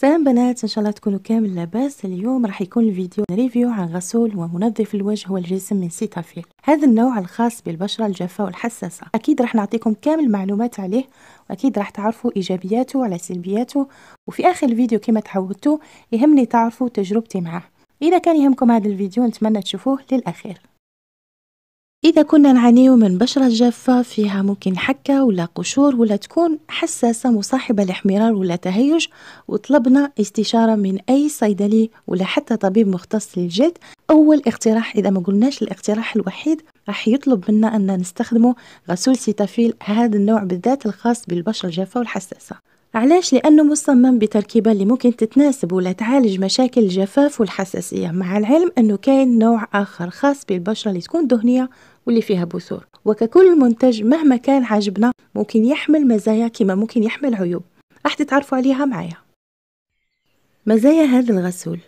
سلام بنات ان شاء الله تكونوا كامل لاباس اليوم راح يكون الفيديو ريفيو عن غسول ومنظف الوجه والجسم من سيتافيل هذا النوع الخاص بالبشره الجافه والحساسه اكيد راح نعطيكم كامل المعلومات عليه واكيد راح تعرفوا ايجابياته وعلى سلبياته وفي اخر الفيديو كما تعودتوا يهمني تعرفوا تجربتي معه اذا كان يهمكم هذا الفيديو نتمنى تشوفوه للاخير إذا كنا نعانيو من بشرة جافة فيها ممكن حكة ولا قشور ولا تكون حساسة مصاحبة لاحمرار ولا تهيج وطلبنا استشارة من أي صيدلي ولا حتى طبيب مختص للجلد أول اقتراح إذا ما قلناش الاقتراح الوحيد راح يطلب منا أن نستخدمه غسول سيتافيل هذا النوع بالذات الخاص بالبشرة الجافة والحساسة علاش لأنه مصمم بتركيبة اللي ممكن تتناسب ولا تعالج مشاكل الجفاف والحساسية مع العلم أنه كاين نوع آخر خاص بالبشرة اللي تكون دهنية واللي فيها بثور وككل منتج مهما كان عجبنا ممكن يحمل مزايا كما ممكن يحمل عيوب راح تتعرفوا عليها معايا مزايا هذا الغسول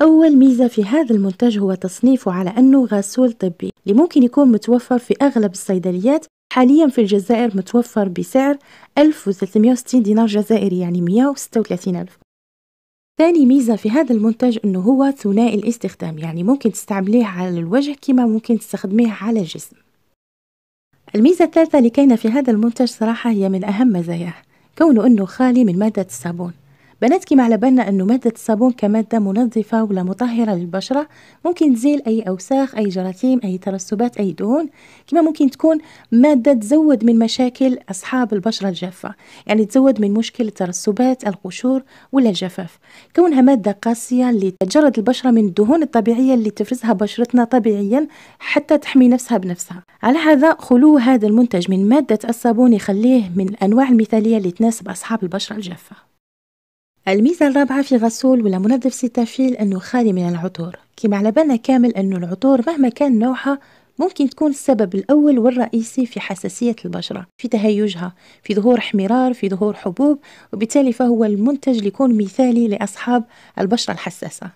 أول ميزة في هذا المنتج هو تصنيفه على أنه غسول طبي اللي ممكن يكون متوفر في أغلب الصيدليات حاليا في الجزائر متوفر بسعر 1360 دينار جزائري يعني 136 ألف ثاني ميزة في هذا المنتج أنه هو ثنائي الاستخدام يعني ممكن تستعمليه على الوجه كما ممكن تستخدميه على الجسم الميزة الثالثة اللي كاينة في هذا المنتج صراحة هي من أهم مزاياه كونه أنه خالي من مادة الصابون كيما على بالنا انه ماده الصابون كماده منظفه ولا مطهره للبشره ممكن تزيل اي اوساخ اي جراثيم اي ترسبات اي دهون كما ممكن تكون ماده تزود من مشاكل اصحاب البشره الجافه يعني تزود من مشكل الترسبات القشور ولا الجفاف كونها ماده قاسيه اللي تجرد البشره من الدهون الطبيعيه اللي تفرزها بشرتنا طبيعيا حتى تحمي نفسها بنفسها على هذا خلو هذا المنتج من ماده الصابون يخليه من انواع المثاليه اللي تناسب اصحاب البشره الجافه الميزة الرابعة في غسول ولا منظف سيتافيل أنه خالي من العطور كما على بالنا كامل أنه العطور مهما كان نوعها ممكن تكون السبب الأول والرئيسي في حساسية البشرة في تهيجها في ظهور احمرار في ظهور حبوب وبالتالي فهو المنتج ليكون مثالي لأصحاب البشرة الحساسة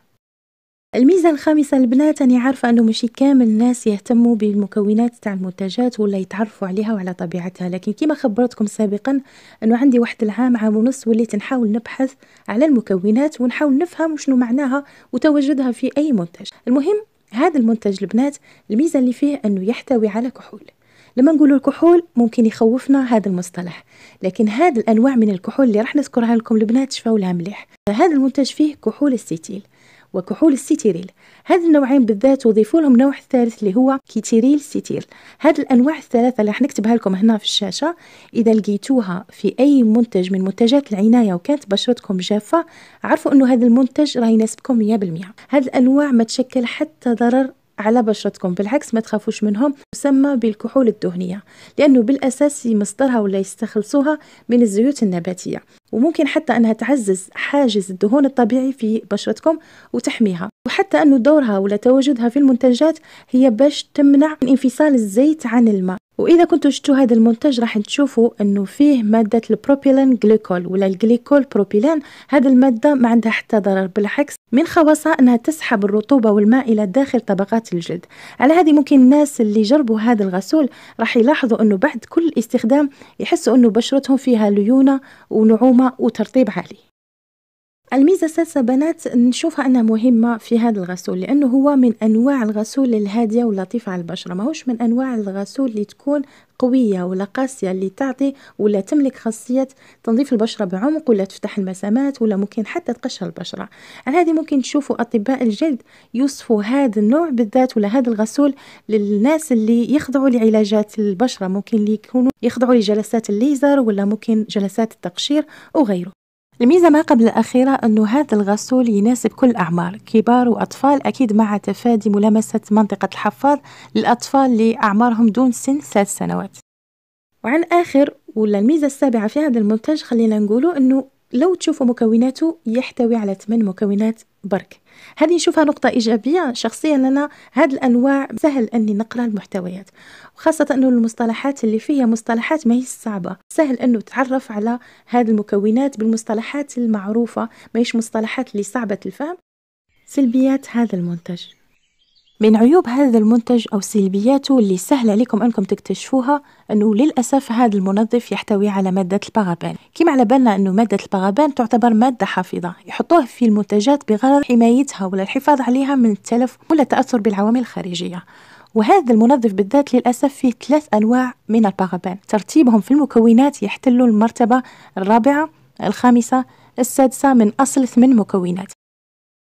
الميزة الخامسة البنات اني عارفة أنه ماشي كامل الناس يهتموا بالمكونات تاع المنتجات ولا يتعرفوا عليها وعلى طبيعتها لكن كما خبرتكم سابقا أنه عندي واحد العام عام ونص وليت نحاول نبحث على المكونات ونحاول نفهم شنو معناها وتواجدها في أي منتج المهم هذا المنتج البنات الميزة اللي فيه أنه يحتوي على كحول لما نقول الكحول ممكن يخوفنا هذا المصطلح لكن هذه الانواع من الكحول اللي راح نذكرها لكم البنات شفاولها مليح هذا المنتج فيه كحول الستيل وكحول الستيريل هاد النوعين بالذات وضيفوا لهم نوع ثالث اللي هو كيتيريل ستيريل هاد الانواع الثلاثه اللي نكتبها لكم هنا في الشاشه اذا لقيتوها في اي منتج من منتجات العنايه وكانت بشرتكم جافه عرفوا انه هذا المنتج راه يناسبكم 100% هاد الانواع ما تشكل حتى ضرر على بشرتكم بالعكس ما تخافوش منهم تسمى بالكحول الدهنية لأنه بالأساس مصدرها ولا يستخلصوها من الزيوت النباتية وممكن حتى أنها تعزز حاجز الدهون الطبيعي في بشرتكم وتحميها وحتى أنه دورها ولا تواجدها في المنتجات هي باش تمنع انفصال الزيت عن الماء واذا كنتوا شفتوا هذا المنتج راح تشوفوا انه فيه ماده البروبيلين جليكول ولا الجليكول بروبيلين هذه الماده ما عندها حتى ضرر بالعكس من خواصها انها تسحب الرطوبه والماء الى داخل طبقات الجلد على هذه ممكن الناس اللي جربوا هذا الغسول راح يلاحظوا انه بعد كل استخدام يحسوا انه بشرتهم فيها ليونه ونعومه وترطيب عالي الميزة السادسة بنات نشوفها أنها مهمة في هذا الغسول لأنه هو من أنواع الغسول الهادية واللطيفة على البشرة ماهوش من أنواع الغسول اللي تكون قوية ولا قاسية اللي تعطي ولا تملك خاصية تنظيف البشرة بعمق ولا تفتح المسامات ولا ممكن حتى تقشر البشرة على هذه ممكن تشوفوا أطباء الجلد يوصفوا هذا النوع بالذات ولا هذا الغسول للناس اللي يخضعوا لعلاجات البشرة ممكن اللي يكونوا يخضعوا لجلسات الليزر ولا ممكن جلسات التقشير وغيره الميزة ما قبل الأخيرة أنه هذا الغسول يناسب كل الأعمار كبار وأطفال أكيد مع تفادي ملامسة منطقة الحفاظ للأطفال اللي أعمارهم دون سن ثلاث سنوات وعن آخر ولا الميزة السابعة في هذا المنتج خلينا نقوله أنه لو تشوفوا مكوناته يحتوي على 8 مكونات برك هذه نشوفها نقطة إيجابية شخصيا أنا هاد الأنواع سهل أني نقرأ المحتويات وخاصة أنه المصطلحات اللي فيها مصطلحات ما هي صعبة سهل أنه تعرف على هاد المكونات بالمصطلحات المعروفة ما هيش مصطلحات اللي صعبة الفهم سلبيات هذا المنتج من عيوب هذا المنتج أو سلبياته اللي سهلة لكم أنكم تكتشفوها أنه للأسف هذا المنظف يحتوي على مادة البارابان كما على بالنا أنه مادة البارابان تعتبر مادة حافظة يحطوها في المنتجات بغرض حمايتها ولا الحفاظ عليها من التلف ولا التأثر بالعوامل الخارجية وهذا المنظف بالذات للأسف فيه ثلاث أنواع من البارابان ترتيبهم في المكونات يحتل المرتبة الرابعة الخامسة السادسة من أصل ثمان مكونات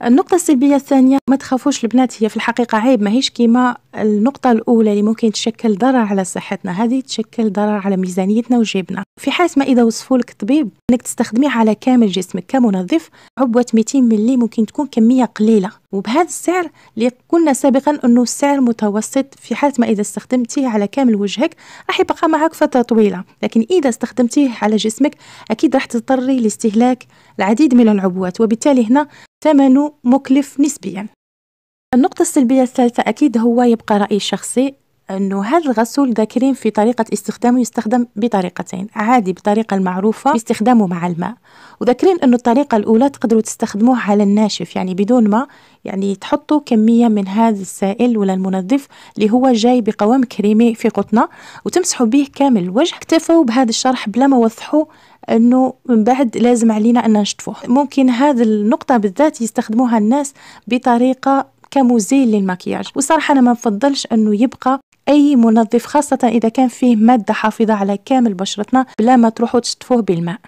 النقطة السلبية الثانية ما تخافوش البنات هي في الحقيقة عيب ماهيش كيما النقطة الأولى اللي ممكن تشكل ضرر على صحتنا هذه تشكل ضرر على ميزانيتنا وجيبنا في حالة ما إذا وصفوا لك الطبيب أنك تستخدميه على كامل جسمك كمنظف عبوة 200 ملي ممكن تكون كمية قليلة وبهذا السعر اللي قلنا سابقا أنه السعر متوسط في حالة ما إذا استخدمتيه على كامل وجهك راح يبقى معك فترة طويلة لكن إذا استخدمتيه على جسمك أكيد راح تضطري لاستهلاك العديد من العبوات وبالتالي هنا ثمنه مكلف نسبيا النقطة السلبية الثالثة أكيد هو يبقى رأي شخصي انه هذا الغسول ذاكرين في طريقه استخدامه يستخدم بطريقتين عادي بطريقه المعروفه باستخدامه مع الماء وذاكرين انه الطريقه الاولى تقدروا تستخدموه على الناشف يعني بدون ما يعني تحطوا كميه من هذا السائل ولا المنظف اللي هو جاي بقوام كريمي في قطنه وتمسحوا به كامل الوجه اكتفوا بهذا الشرح بلا ما وضحوا انه من بعد لازم علينا ان نشطفوه ممكن هذه النقطه بالذات يستخدموها الناس بطريقه كمزيل للمكياج وصراحة أنا ما نفضلش أنه يبقى اي منظف خاصه اذا كان فيه ماده حافظه على كامل بشرتنا بلا ما تروحوا تشطفوه بالماء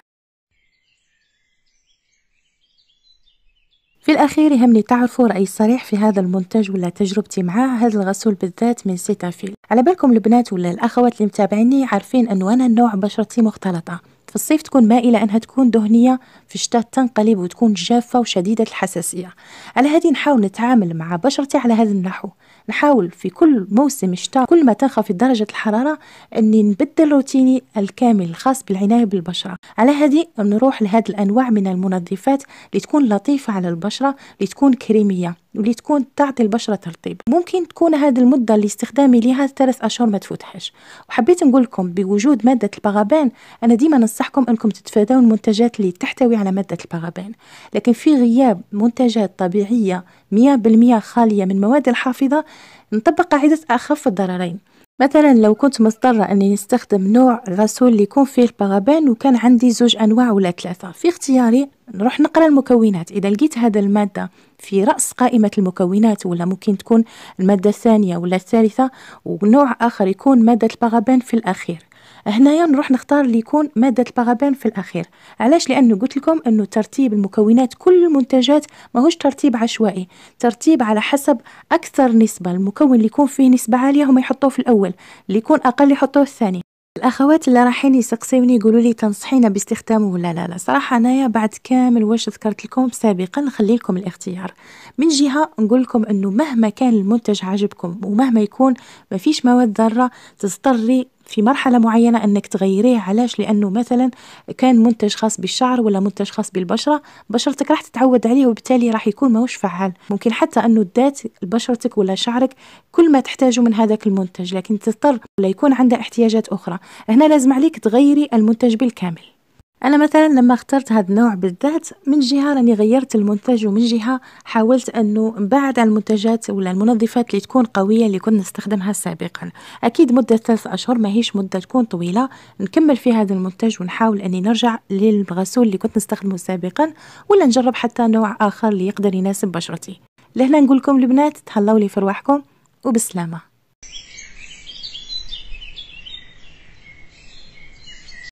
في الأخير يهمني تعرفوا رأيي الصريح في هذا المنتج ولا تجربتي معاه هذا الغسول بالذات من سيتافيل على بالكم البنات ولا الأخوات اللي متابعيني عارفين أنه أنا نوع بشرتي مختلطة في الصيف تكون مائلة أنها تكون دهنية في الشتاء تنقلب وتكون جافة وشديدة الحساسية على هذه نحاول نتعامل مع بشرتي على هذا النحو نحاول في كل موسم شتاء كل ما تنخفض درجة الحرارة أني نبدل روتيني الكامل الخاص بالعناية بالبشرة على هذه نروح لهذه الأنواع من المنظفات اللي تكون لطيفة على البشرة اللي تكون كريمية واللي تكون تعطي البشرة ترطيب ممكن تكون هذه المدة اللي استخدامي لها ثلاث أشهر ما تفوتهاش وحبيت نقول لكم بوجود مادة البغابان أنا ديما ننصحكم أنكم تتفادوا المنتجات اللي تحتوي على مادة البغابان لكن في غياب منتجات طبيعية 100% خالية من مواد الحافظة نطبق قاعدة أخف الضررين مثلا لو كنت مضطرة أني نستخدم نوع غسول اللي يكون فيه البغبان وكان عندي زوج أنواع ولا ثلاثة في اختياري نروح نقرا المكونات إذا لقيت هذا المادة في رأس قائمة المكونات ولا ممكن تكون المادة الثانية ولا الثالثة ونوع آخر يكون مادة البغبان في الأخير هنايا نروح نختار اللي يكون ماده البارابين في الاخير علاش لانه قلت لكم انه ترتيب المكونات كل المنتجات ماهوش ترتيب عشوائي ترتيب على حسب اكثر نسبه المكون اللي يكون فيه نسبه عاليه هم يحطوه في الاول اللي يكون اقل يحطوه الثاني الاخوات اللي رايحين يسقسيوني يقولوا لي تنصحينا باستخدامه ولا لا لا صراحه انايا بعد كامل واش ذكرت لكم سابقا نخلي لكم الاختيار من جهه نقول لكم انه مهما كان المنتج عاجبكم ومهما يكون ما فيش مواد ذره تضطري في مرحله معينه انك تغيريه علاش لانه مثلا كان منتج خاص بالشعر ولا منتج خاص بالبشره بشرتك راح تتعود عليه وبالتالي راح يكون ماهوش فعال ممكن حتى انه الدات بشرتك ولا شعرك كل ما تحتاجه من هذاك المنتج لكن تضطر ليكون يكون عندها احتياجات اخرى هنا لازم عليك تغيري المنتج بالكامل انا مثلا لما اخترت هذا النوع بالذات من جهه راني غيرت المنتج ومن جهه حاولت انه نبعد عن المنتجات ولا المنظفات اللي تكون قويه اللي كنا نستخدمها سابقا اكيد مده ثلاث اشهر ماهيش مده تكون طويله نكمل في هذا المنتج ونحاول اني نرجع للغسول اللي كنت نستخدمه سابقا ولا نجرب حتى نوع اخر اللي يقدر يناسب بشرتي لهنا نقول لكم البنات تهلاو لي في رواحكم وبسلامه